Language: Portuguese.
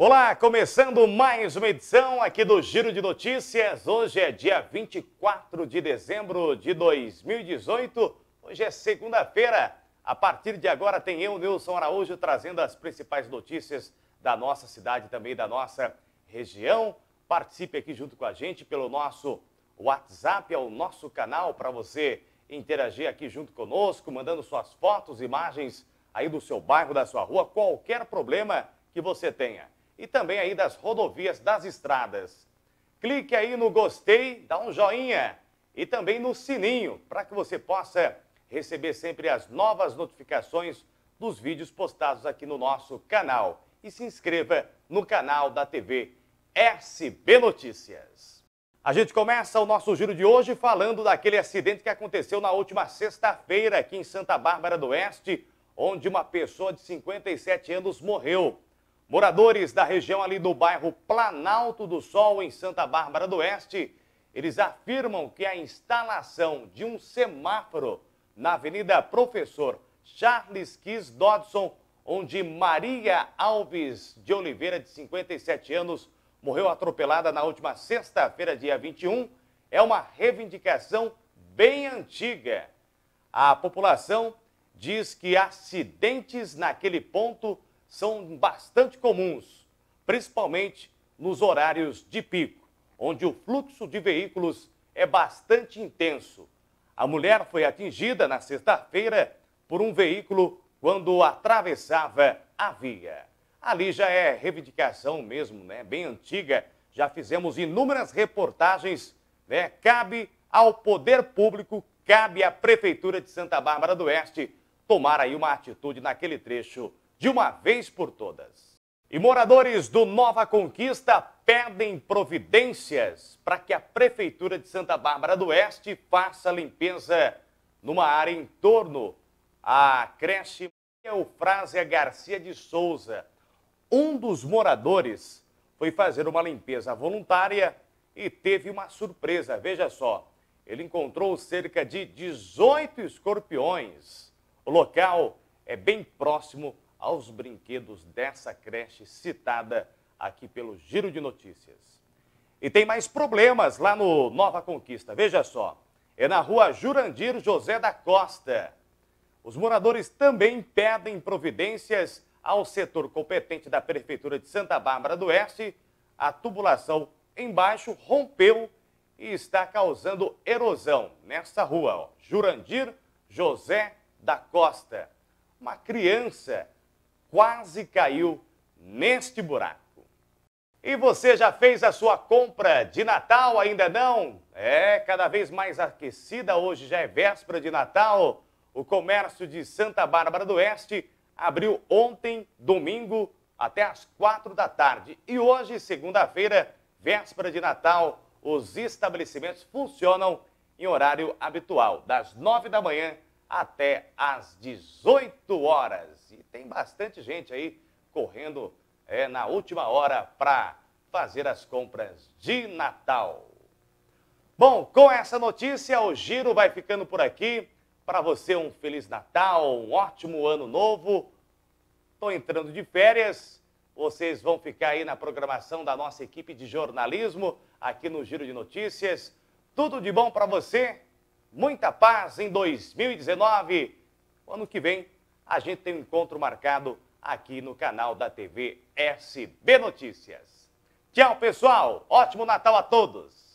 Olá, começando mais uma edição aqui do Giro de Notícias. Hoje é dia 24 de dezembro de 2018. Hoje é segunda-feira. A partir de agora tem eu, Nilson Araújo, trazendo as principais notícias da nossa cidade também da nossa região. Participe aqui junto com a gente pelo nosso WhatsApp, é o nosso canal para você interagir aqui junto conosco, mandando suas fotos, imagens aí do seu bairro, da sua rua, qualquer problema que você tenha e também aí das rodovias, das estradas. Clique aí no gostei, dá um joinha e também no sininho para que você possa receber sempre as novas notificações dos vídeos postados aqui no nosso canal. E se inscreva no canal da TV SB Notícias. A gente começa o nosso giro de hoje falando daquele acidente que aconteceu na última sexta-feira aqui em Santa Bárbara do Oeste, onde uma pessoa de 57 anos morreu. Moradores da região ali do bairro Planalto do Sol, em Santa Bárbara do Oeste, eles afirmam que a instalação de um semáforo na Avenida Professor Charles Kiss Dodson, onde Maria Alves de Oliveira, de 57 anos, morreu atropelada na última sexta-feira, dia 21, é uma reivindicação bem antiga. A população diz que acidentes naquele ponto são bastante comuns, principalmente nos horários de pico, onde o fluxo de veículos é bastante intenso. A mulher foi atingida na sexta-feira por um veículo quando atravessava a via. Ali já é reivindicação mesmo, né? Bem antiga. Já fizemos inúmeras reportagens, né? Cabe ao poder público, cabe à prefeitura de Santa Bárbara do Oeste tomar aí uma atitude naquele trecho de uma vez por todas. E moradores do Nova Conquista pedem providências para que a Prefeitura de Santa Bárbara do Oeste faça limpeza numa área em torno à creche Eufrásia Garcia de Souza. Um dos moradores foi fazer uma limpeza voluntária e teve uma surpresa. Veja só, ele encontrou cerca de 18 escorpiões. O local é bem próximo aos brinquedos dessa creche citada aqui pelo Giro de Notícias. E tem mais problemas lá no Nova Conquista. Veja só. É na rua Jurandir José da Costa. Os moradores também pedem providências ao setor competente da Prefeitura de Santa Bárbara do Oeste. A tubulação embaixo rompeu e está causando erosão nessa rua, ó, Jurandir José da Costa. Uma criança quase caiu neste buraco. E você já fez a sua compra de Natal? Ainda não? É cada vez mais aquecida, hoje já é véspera de Natal. O comércio de Santa Bárbara do Oeste abriu ontem, domingo, até às quatro da tarde. E hoje, segunda-feira, véspera de Natal, os estabelecimentos funcionam em horário habitual, das nove da manhã até às 18 horas. E tem bastante gente aí correndo é, na última hora para fazer as compras de Natal. Bom, com essa notícia, o giro vai ficando por aqui. Para você, um Feliz Natal, um ótimo ano novo. Estou entrando de férias. Vocês vão ficar aí na programação da nossa equipe de jornalismo, aqui no Giro de Notícias. Tudo de bom para você muita paz em 2019. Ano que vem a gente tem um encontro marcado aqui no canal da TV SB Notícias. Tchau, pessoal. Ótimo Natal a todos.